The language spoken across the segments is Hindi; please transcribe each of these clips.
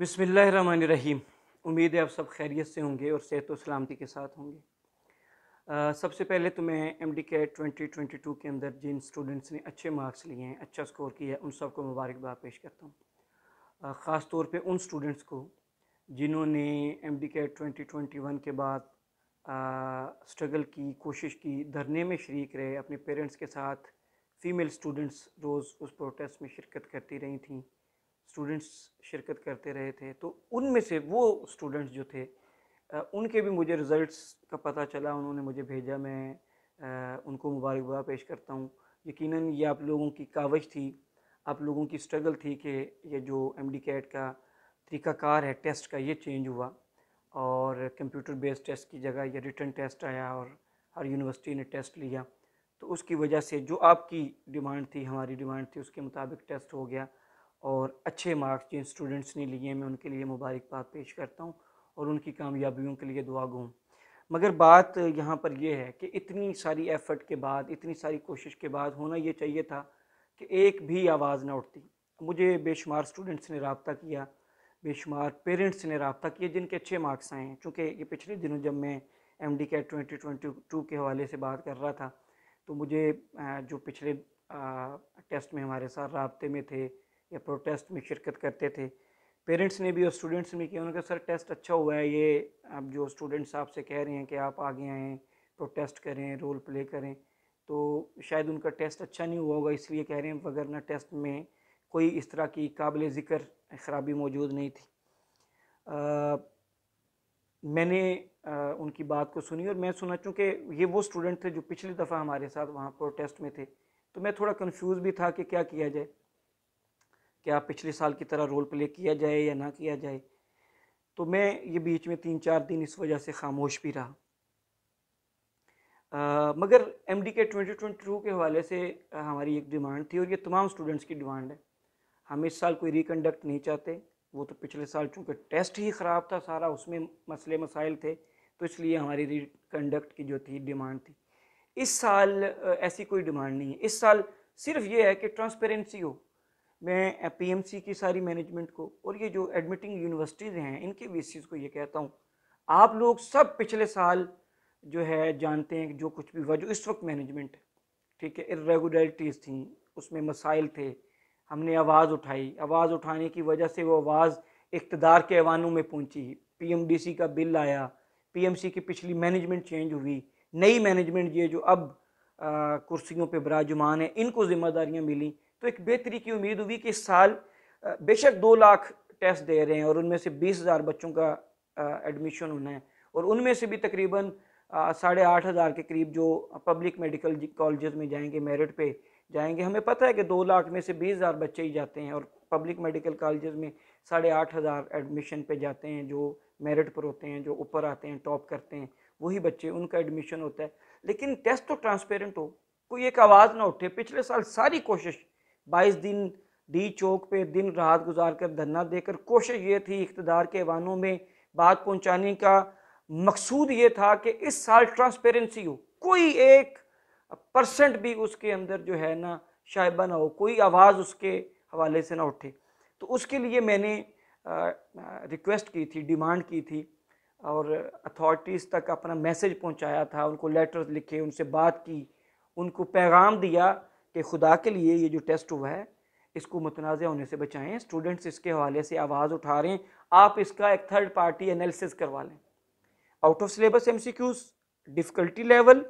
बसमीम उम्मीद है आप सब खैरियत से होंगे और सेहत और सलामती के साथ होंगे सबसे पहले तो मैं M D cat twenty twenty two के अंदर जिन स्टूडेंट्स ने अच्छे मार्क्स लिए हैं अच्छा स्कोर किया है उन सबको मुबारकबाद पेश करता हूँ ख़ास तौर पे उन स्टूडेंट्स को जिन्होंने M D cat twenty twenty one के बाद स्ट्रगल की कोशिश की धरने में शरीक रहे अपने पेरेंट्स के साथ फ़ीमेल स्टूडेंट्स रोज़ उस प्रोटेस्ट में शिरकत करती रही थी स्टूडेंट्स शिरकत करते रहे थे तो उनमें से वो स्टूडेंट्स जो थे उनके भी मुझे रिज़ल्ट्स का पता चला उन्होंने मुझे भेजा मैं उनको मुबारकबाद पेश करता हूँ यकीनन ये आप लोगों की कावज थी आप लोगों की स्ट्रगल थी कि ये जो एम डी कैट का तरीक़ाकार है टेस्ट का ये चेंज हुआ और कंप्यूटर बेस्ड टेस्ट की जगह ये रिटर्न टेस्ट आया और हर यूनिवर्सिटी ने टेस्ट लिया तो उसकी वजह से जो आपकी डिमांड थी हमारी डिमांड थी उसके मुताबिक टेस्ट हो गया और अच्छे मार्क्स जिन स्टूडेंट्स ने लिए मैं उनके लिए मुबारकबाद पेश करता हूँ और उनकी कामयाबियों के लिए दुआ गूँ मगर बात यहाँ पर यह है कि इतनी सारी एफ़र्ट के बाद इतनी सारी कोशिश के बाद होना ये चाहिए था कि एक भी आवाज़ ना उठती मुझे बेशुमार स्टूडेंट्स ने रबता किया बेशुमार पेरेंट्स ने रबता किया जिनके अच्छे मार्क्स आए हैं चूँकि ये पिछले दिनों जब मैं M D cat twenty twenty two के हवाले से बात कर रहा था तो मुझे जो पिछले टेस्ट में हमारे साथ रबते में थे या प्रोटेस्ट में शिरकत करते थे पेरेंट्स ने भी और स्टूडेंट्स ने भी किया उन्होंने कहा सर टेस्ट अच्छा हुआ है ये आप जो स्टूडेंट्स आपसे कह रहे हैं कि आप आगे आएँ प्रोटेस्ट करें रोल प्ले करें तो शायद उनका टेस्ट अच्छा नहीं हुआ होगा इसलिए कह रहे हैं वगरना टेस्ट में कोई इस तरह की काबिल ज़िक्र खराबी मौजूद नहीं थी आ, मैंने आ, उनकी बात को सुनी और मैं सुना चूँकि ये वो स्टूडेंट थे जो पिछली दफ़ा हमारे साथ वहाँ प्रोटेस्ट में थे तो मैं थोड़ा कन्फ्यूज़ भी था कि क्या किया जाए क्या पिछले साल की तरह रोल प्ले किया जाए या ना किया जाए तो मैं ये बीच में तीन चार दिन इस वजह से खामोश भी रहा आ, मगर M D cat twenty twenty two के हवाले से हमारी एक डिमांड थी और ये तमाम स्टूडेंट्स की डिमांड है हम इस साल कोई रिकंडक्ट नहीं चाहते वो तो पिछले साल चूँकि टेस्ट ही ख़राब था सारा उसमें मसले मसाइल थे तो इसलिए हमारी रिकंडक्ट की जो थी डिमांड थी इस साल ऐसी कोई डिमांड नहीं है इस साल सिर्फ ये है कि ट्रांसपेरेंसी हो मैं पीएमसी की सारी मैनेजमेंट को और ये जो एडमिटिंग यूनिवर्सिटीज़ हैं इनके वीसीज को ये कहता हूँ आप लोग सब पिछले साल जो है जानते हैं जो कुछ भी हुआ जो इस वक्त मैनेजमेंट ठीक है इरेगुलरिटीज़ थी उसमें मसाइल थे हमने आवाज़ उठाई आवाज़ उठाने की वजह से वो आवाज़ इकतदार के ऐवानों में डी सी का बिल आया सी की पिछली मैनेजमेंट चेंज हुई नई मैनेजमेंट ये जो अब कुर्सियों पर बराजुमान है इनको ज़िम्मेदारियाँ मिली तो एक बेहतरी की उम्मीद हुई कि इस साल बेशक दो लाख टेस्ट दे रहे हैं और उनमें से बीस हज़ार बच्चों का एडमिशन होना है और उनमें से भी तकरीबन साढ़े आठ हज़ार के करीब जो पब्लिक मेडिकल कॉलेज में जाएंगे मेरिट पे जाएंगे हमें पता है कि दो लाख में से बीस हज़ार बच्चे ही जाते हैं और पब्लिक मेडिकल कॉलेज में साढ़े आठ हज़ार एडमिशन पे जाते हैं जो मेरिट पर होते हैं जो ऊपर आते हैं टॉप करते हैं वही बच्चे उनका एडमिशन होता है लेकिन टेस्ट तो ट्रांसपेरेंट हो कोई एक आवाज़ ना उठे पिछले साल सारी कोशिश बाईस दिन डी चौक पे दिन रात गुजार कर धरना देकर कोशिश ये थी इकतदार के वानों में बात पहुंचाने का मकसूद ये था कि इस साल ट्रांसपेरेंसी हो कोई एक परसेंट भी उसके अंदर जो है ना शायबा ना हो कोई आवाज़ उसके हवाले से ना उठे तो उसके लिए मैंने रिक्वेस्ट की थी डिमांड की थी और अथॉरिटीज़ तक अपना मैसेज पहुंचाया था उनको लेटर्स लिखे उनसे बात की उनको पैगाम दिया कि खुदा के लिए ये जो टेस्ट हुआ है इसको मतनाज़ होने से बचाएं स्टूडेंट्स इसके हवाले से आवाज़ उठा रहे हैं आप इसका एक थर्ड पार्टी एनालिसिस करवा लें out of syllabus M C Qs difficulty level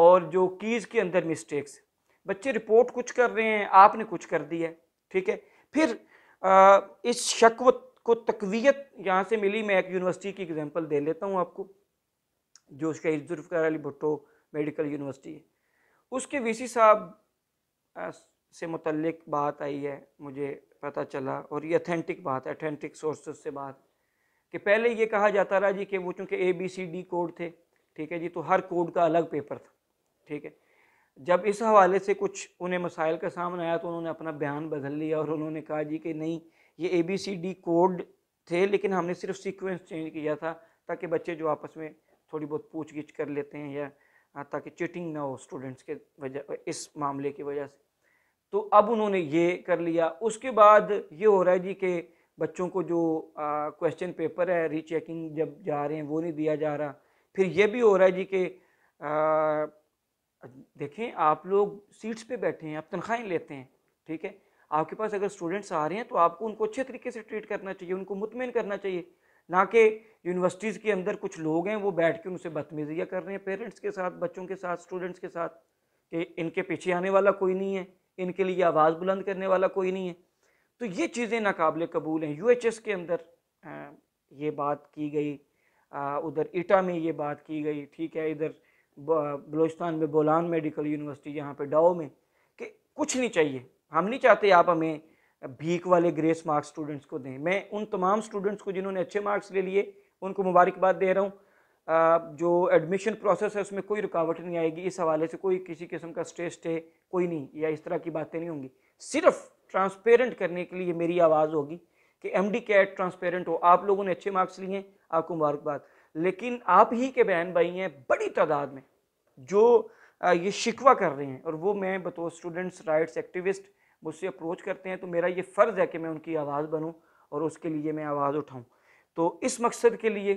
और जो कीज़ के अंदर मिस्टेक्स बच्चे रिपोर्ट कुछ कर रहे हैं आपने कुछ कर दिया है ठीक है फिर आ, इस शक को तकवीत यहाँ से मिली मैं एक यूनिवर्सिटी की एग्ज़ाम्पल दे लेता हूँ आपको जो शहीद जुल्फ़ार अली भुट्टो मेडिकल यूनिवर्सिटी है उसके वीसी साहब से मुतलक बात आई है मुझे पता चला और ये अथेंटिक बात है अथेंटिक सोर्सेज से बात कि पहले ये कहा जाता रहा जी कि वो चूँकि A B C D code थे ठीक है जी तो हर कोड का अलग पेपर था ठीक है जब इस हवाले से कुछ उन्हें मसाइल का सामना आया तो उन्होंने अपना बयान बदल लिया और उन्होंने कहा जी कि नहीं ये A B C D code थे लेकिन हमने सिर्फ सीक्वेंस चेंज किया था ताकि बच्चे जो आपस में थोड़ी बहुत पूछ गिछ कर लेते हैं या हाँ, ताकि चीटिंग ना हो स्टूडेंट्स के वजह इस मामले की वजह से तो अब उन्होंने ये कर लिया उसके बाद ये हो रहा है जी कि बच्चों को जो क्वेश्चन पेपर है रीचेकिंग जब जा रहे हैं वो नहीं दिया जा रहा फिर ये भी हो रहा है जी कि देखें आप लोग सीट्स पे बैठे हैं आप तनख्वाहें लेते हैं ठीक है आपके पास अगर स्टूडेंट्स आ रहे हैं तो आपको उनको अच्छे तरीके से ट्रीट करना चाहिए उनको मुतमिन करना चाहिए ना कि यूनिवर्सिटीज़ के अंदर कुछ लोग हैं वो बैठ के उनसे बदतमीजियाँ कर रहे हैं पेरेंट्स के साथ बच्चों के साथ स्टूडेंट्स के साथ कि इनके पीछे आने वाला कोई नहीं है इनके लिए आवाज़ बुलंद करने वाला कोई नहीं है तो ये चीज़ें नाकबले कबूल हैं यू के अंदर ये बात की गई उधर ईटा में ये बात की गई ठीक है इधर बलोचिस्तान में बोलान मेडिकल यूनिवर्सिटी यहाँ पे डाओ में कि कुछ नहीं चाहिए हम नहीं चाहते आप हमें भीख वाले ग्रेस मार्क्स स्टूडेंट्स को दें मैं उन तमाम स्टूडेंट्स को जिन्होंने अच्छे मार्क्स ले लिए उनको मुबारकबाद दे रहा हूँ जो एडमिशन प्रोसेस है उसमें कोई रुकावट नहीं आएगी इस हवाले से कोई किसी किस्म का स्ट्रेस है कोई नहीं या इस तरह की बातें नहीं होंगी सिर्फ ट्रांसपेरेंट करने के लिए मेरी आवाज़ होगी कि एम डी कैट ट्रांसपेरेंट हो आप लोगों ने अच्छे मार्क्स लिए हैं आपको मुबारकबाद लेकिन आप ही के बहन भाई हैं बड़ी तादाद में जो ये शिकवा कर रहे हैं और वो मैं बतौर स्टूडेंट्स राइट्स एक्टिविस्ट मुझसे अप्रोच करते हैं तो मेरा ये फ़र्ज़ है कि मैं उनकी आवाज़ बनूँ और उसके लिए मैं आवाज़ उठाऊँ तो इस मकसद के लिए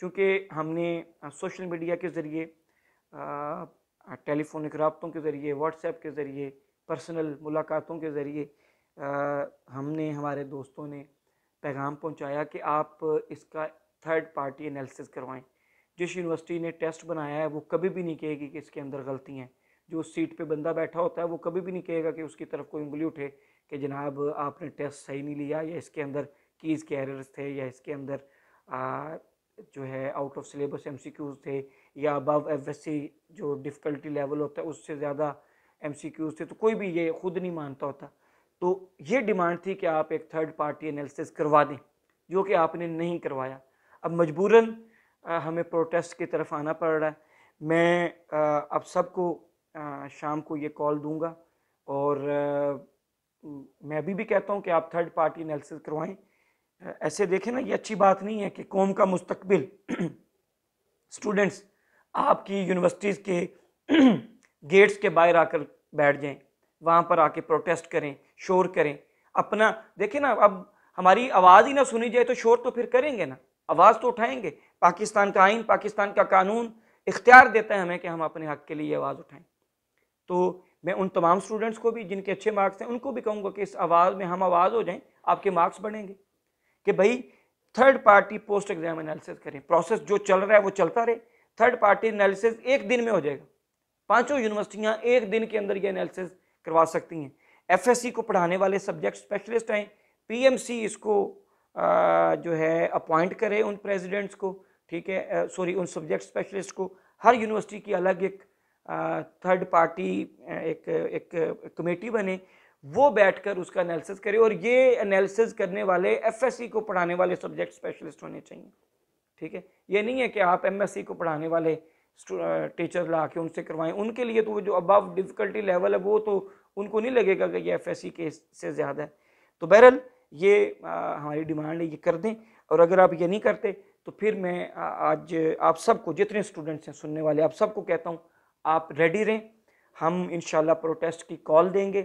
चूँकि हमने सोशल मीडिया के ज़रिए टेलीफोनिक रबतों के ज़रिए व्हाट्सएप के ज़रिए पर्सनल मुलाकातों के ज़रिए हमने हमारे दोस्तों ने पैगाम पहुंचाया कि आप इसका थर्ड पार्टी एनालिसिस करवाएं जिस यूनिवर्सिटी ने टेस्ट बनाया है वो कभी भी नहीं कहेगी कि इसके अंदर गलतियाँ हैं जो उस सीट पे बंदा बैठा होता है वो कभी भी नहीं कहेगा कि उसकी तरफ कोई उंगली उठे कि जनाब आपने टेस्ट सही नहीं लिया या इसके अंदर कीज़ के एरर्स थे या इसके अंदर आ, जो है आउट ऑफ सिलेबस एम थे या अबव एफ जो डिफ़िकल्टी लेवल होता है उससे ज़्यादा एम थे तो कोई भी ये खुद नहीं मानता होता तो ये डिमांड थी कि आप एक थर्ड पार्टी एनालिसिस करवा दें जो कि आपने नहीं करवाया अब मजबूरन हमें प्रोटेस्ट की तरफ आना पड़ रहा है मैं आ, अब सबको शाम को ये कॉल दूंगा और आ, मैं अभी भी कहता हूँ कि आप थर्ड पार्टी एनालिसिस करवाएं ऐसे देखें ना ये अच्छी बात नहीं है कि कौम का मुस्तबिल स्टूडेंट्स आपकी यूनिवर्सिटीज़ के गेट्स के बाहर आकर बैठ जाएं वहाँ पर आके प्रोटेस्ट करें शोर करें अपना देखें ना अब हमारी आवाज़ ही ना सुनी जाए तो शोर तो फिर करेंगे ना आवाज़ तो उठाएंगे पाकिस्तान का आइन पाकिस्तान का कानून इख्तियार देता है हमें कि हम अपने हक़ के लिए आवाज़ उठाएँ तो मैं उन तमाम स्टूडेंट्स को भी जिनके अच्छे मार्क्स हैं उनको भी कहूँगा कि इस आवाज़ में हम आवाज़ हो जाएँ आपके मार्क्स बढ़ेंगे कि भाई third party post exam analysis करें प्रोसेस जो चल रहा है वो चलता रहे थर्ड पार्टी एनालिसिस एक दिन में हो जाएगा पांचों यूनिवर्सिटियां एक दिन के अंदर ये एनालिसिस करवा सकती हैं एफएससी को पढ़ाने वाले सब्जेक्ट स्पेशलिस्ट हैं पीएमसी इसको आ, जो है अपॉइंट करे उन प्रेजिडेंट्स को ठीक है सॉरी उन सब्जेक्ट स्पेशलिस्ट को हर यूनिवर्सिटी की अलग एक थर्ड पार्टी एक, एक कमेटी बने वो बैठकर उसका एनालिसिस करे और ये एनालिसिस करने वाले एफएससी को पढ़ाने वाले सब्जेक्ट स्पेशलिस्ट होने चाहिए ठीक है ये नहीं है कि आप एमएससी को पढ़ाने वाले टीचर ला के उनसे करवाएं उनके लिए तो वो जो अबव डिफ़िकल्टी लेवल है वो तो उनको नहीं लगेगा कि ये एफ एस से ज़्यादा है तो बहरहाल ये आ, हमारी डिमांड है ये कर दें और अगर आप ये नहीं करते तो फिर मैं आ, आज आप सबको जितने स्टूडेंट्स हैं सुनने वाले आप सबको कहता हूँ आप रेडी रहें हम इन प्रोटेस्ट की कॉल देंगे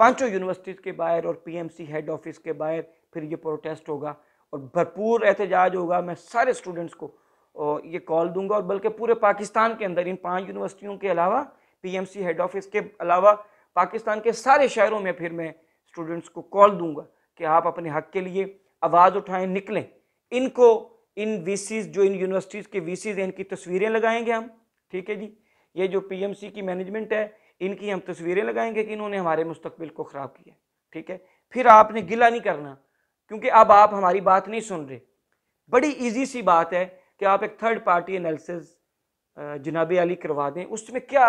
पांचों यूनिवर्सिटीज़ के बाहर और पीएमसी हेड ऑफिस के बाहर फिर ये प्रोटेस्ट होगा और भरपूर एहतजाज होगा मैं सारे स्टूडेंट्स को ये कॉल दूंगा और बल्कि पूरे पाकिस्तान के अंदर इन पांच यूनिवर्सिटियों के अलावा पीएमसी हेड ऑफिस के अलावा पाकिस्तान के सारे शहरों में फिर मैं स्टूडेंट्स को कॉल दूंगा कि आप अपने हक के लिए आवाज़ उठाएं निकलें इनको इन वीसीज जो इन यूनिवर्सिटीज़ के वीसीज हैं इनकी तस्वीरें लगाएंगे हम ठीक है जी ये जो पीएमसी की मैनेजमेंट है इनकी हम तस्वीरें लगाएंगे कि इन्होंने हमारे मुस्तबिल को ख़राब किया ठीक है फिर आपने गिला नहीं करना क्योंकि अब आप हमारी बात नहीं सुन रहे बड़ी ईजी सी बात है कि आप एक थर्ड पार्टी एनालिसिस जनाब अली करवा दें उसमें क्या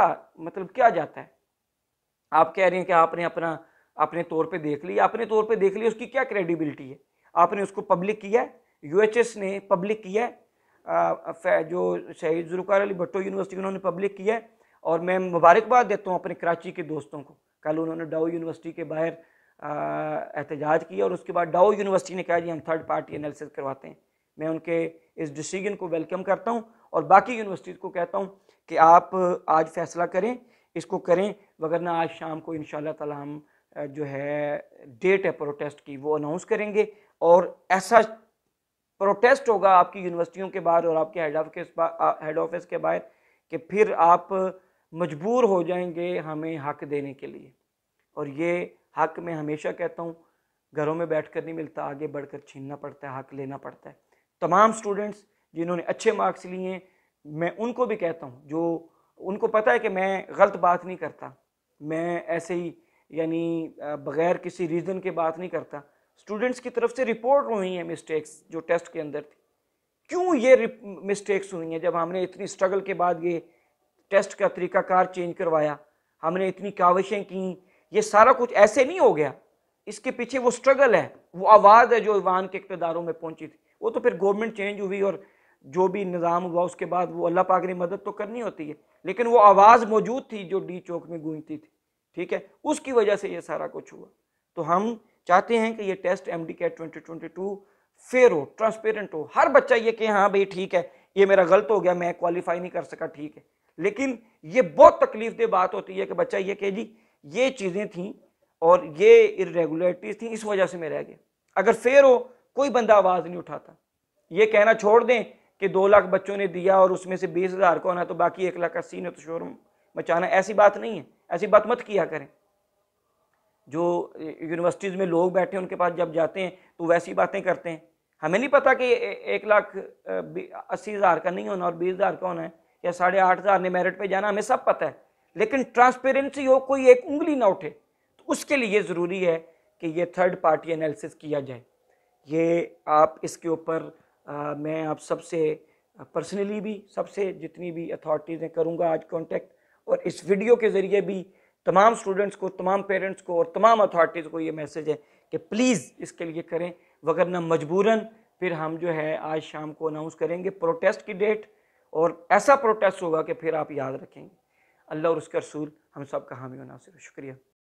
मतलब क्या जाता है आप कह रहे हैं कि आपने अपना अपने तौर पे देख लिया अपने तौर पे देख लिया उसकी क्या क्रेडिबिलिटी है आपने उसको पब्लिक किया है यूएचएस ने पब्लिक किया है जो शहीद जुल्कार अली भट्टो यूनिवर्सिटी उन्होंने पब्लिक किया है और मैं मुबारकबाद देता हूँ अपने कराची के दोस्तों को कल उन्होंने डाओ यूनिवर्सिटी के बाहर एहतजाज किया और उसके बाद डाओ यूनिवर्सिटी ने कहा जी हम थर्ड पार्टी एनालिसिस करवाते हैं मैं उनके इस डिसीजन को वेलकम करता हूँ और बाकी यूनिवर्सिटीज़ को कहता हूँ कि आप आज फैसला करें इसको करें वगरना आज शाम को इन शाह हम जो है डेट है प्रोटेस्ट की वो अनाउंस करेंगे और ऐसा प्रोटेस्ट होगा आपकी यूनिवर्सिटियों के बाहर और आपके हेड ऑफिस हेड ऑफिस के बाहर कि फिर आप मजबूर हो जाएंगे हमें हक देने के लिए और ये हक मैं हमेशा कहता हूँ घरों में बैठ कर नहीं मिलता आगे बढ़कर छीनना पड़ता है हक लेना पड़ता है तमाम स्टूडेंट्स जिन्होंने अच्छे मार्क्स लिए मैं उनको भी कहता हूँ जो उनको पता है कि मैं गलत बात नहीं करता मैं ऐसे ही यानी बग़ैर किसी रीज़न के बात नहीं करता स्टूडेंट्स की तरफ से रिपोर्ट हुई हैं मिस्टेक्स जो टेस्ट के अंदर थी क्यों ये मिस्टेक्स हुई हैं जब हमने इतनी स्ट्रगल के बाद ये टेस्ट का तरीकाकार चेंज करवाया हमने इतनी काविशें की ये सारा कुछ ऐसे नहीं हो गया इसके पीछे वो स्ट्रगल है वो आवाज़ है जो ईवान के इकतदारों में पहुंची थी वो तो फिर गवर्नमेंट चेंज हुई और जो भी निज़ाम हुआ उसके बाद वो अल्लाह पाक ने मदद तो करनी होती है लेकिन वो आवाज़ मौजूद थी जो डी चौक में गूंजती थी ठीक है उसकी वजह से ये सारा कुछ हुआ तो हम चाहते हैं कि ये test M D twenty twenty two fair हो ट्रांसपेरेंट हो हर बच्चा ये कि हाँ भाई ठीक है ये मेरा गलत हो गया मैं क्वालिफाई नहीं कर सका ठीक है लेकिन ये बहुत तकलीफ दे बात होती है कि बच्चा ये कहे जी ये चीज़ें थी और ये इरेगुलरिटीज थी इस वजह से मैं रह गया अगर फेयर हो कोई बंदा आवाज़ नहीं उठाता ये कहना छोड़ दें कि दो लाख बच्चों ने दिया और उसमें से बीस हज़ार को आना तो बाकी एक लाख अस्सी ने तो शोर मचाना ऐसी बात नहीं है ऐसी बात मत किया करें जो यूनिवर्सिटीज़ में लोग बैठे हैं उनके पास जब जाते हैं तो वैसी बातें करते हैं हमें नहीं पता कि एक लाख अस्सी हज़ार का नहीं होना और बीस हज़ार का होना है या साढ़े आठ हज़ार ने मेरिट पे जाना हमें सब पता है लेकिन ट्रांसपेरेंसी हो कोई एक उंगली ना उठे तो उसके लिए ज़रूरी है कि ये थर्ड पार्टी एनालिसिस किया जाए ये आप इसके ऊपर मैं आप सबसे पर्सनली भी सबसे जितनी भी अथॉरिटीज़ हैं करूँगा आज कॉन्टेक्ट और इस वीडियो के ज़रिए भी तमाम स्टूडेंट्स को तमाम पेरेंट्स को और तमाम अथॉरिटीज़ को ये मैसेज है कि प्लीज़ इसके लिए करें वगरना मजबूरन फिर हम जो है आज शाम को अनाउंस करेंगे प्रोटेस्ट की डेट और ऐसा प्रोटेस्ट होगा कि फिर आप याद रखेंगे अल्लाह और उसका रसूल हम सब का हामी नासिर शुक्रिया